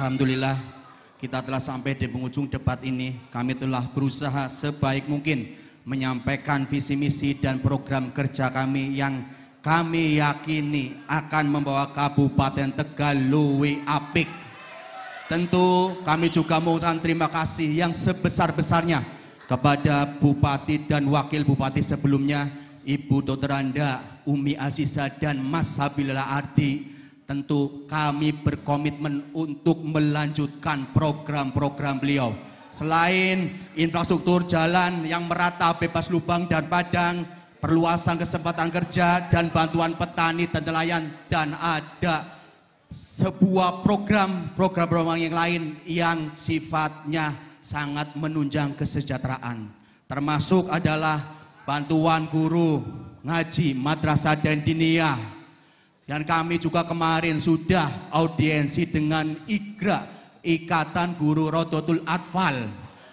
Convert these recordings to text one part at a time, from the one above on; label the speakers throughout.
Speaker 1: Alhamdulillah kita telah sampai di penghujung debat ini. Kami telah berusaha sebaik mungkin menyampaikan visi misi dan program kerja kami yang kami yakini akan membawa Kabupaten Tegal luwi apik. Tentu kami juga mengucapkan terima kasih yang sebesar-besarnya kepada Bupati dan Wakil Bupati sebelumnya, Ibu Dr. Anda, Umi Asisa, dan Mas Sabila Ardi Tentu kami berkomitmen untuk melanjutkan program-program beliau. Selain infrastruktur jalan yang merata bebas lubang dan padang, perluasan kesempatan kerja dan bantuan petani dan nelayan dan ada sebuah program program-program yang lain yang sifatnya sangat menunjang kesejahteraan termasuk adalah bantuan guru ngaji madrasah dan diniyah dan kami juga kemarin sudah audiensi dengan IGRA, Ikatan Guru Rodotul Atfal.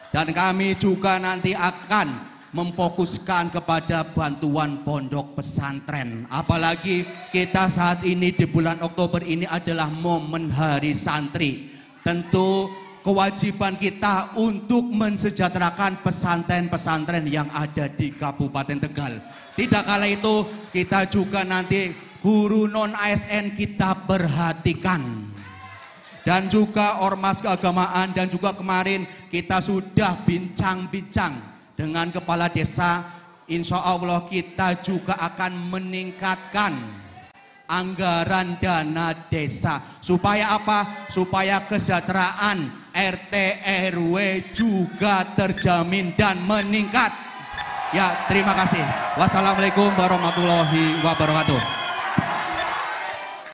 Speaker 1: Dan kami juga nanti akan memfokuskan kepada bantuan pondok pesantren. Apalagi kita saat ini di bulan Oktober ini adalah momen hari santri. Tentu kewajiban kita untuk mensejahterakan pesantren-pesantren yang ada di Kabupaten Tegal. Tidak kala itu kita juga nanti guru non ASN kita perhatikan dan juga ormas keagamaan dan juga kemarin kita sudah bincang-bincang dengan kepala desa insya Allah kita juga akan meningkatkan anggaran dana desa supaya apa? supaya kesejahteraan RT RW juga terjamin dan meningkat ya terima kasih wassalamualaikum warahmatullahi wabarakatuh